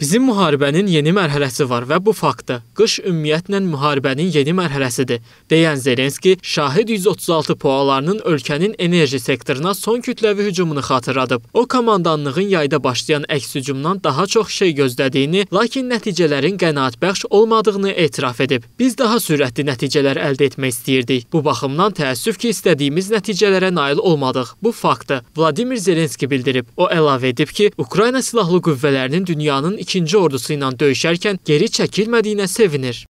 Bizim müharibənin yeni mərhələsi var və bu faktdır. Qış ümumiyyətlə müharibənin yeni mərhələsidir, deyən Zelenski Şahid 136 PUA-larının ölkənin enerji sektoruna son kütləvi hücumunu xatırladıb. O, komandanlığın yayda başlayan əks hücumdan daha çox şey gözlədiyini, lakin nəticələrin qənaətbəxş olmadığını etiraf edib. Biz daha sürətli nəticələr əldə etmək istəyirdik. Bu baxımdan təəssüf ki, istədiyimiz nəticələrə nail olmadıq. Bu faktdır. Vladimir Zelenski bildirib. O əlavə edib ki, Ukrayna silahlı qüvvələrinin dünyanın 2. ordusuyla dövüşerken geri çekilmediğine sevinir.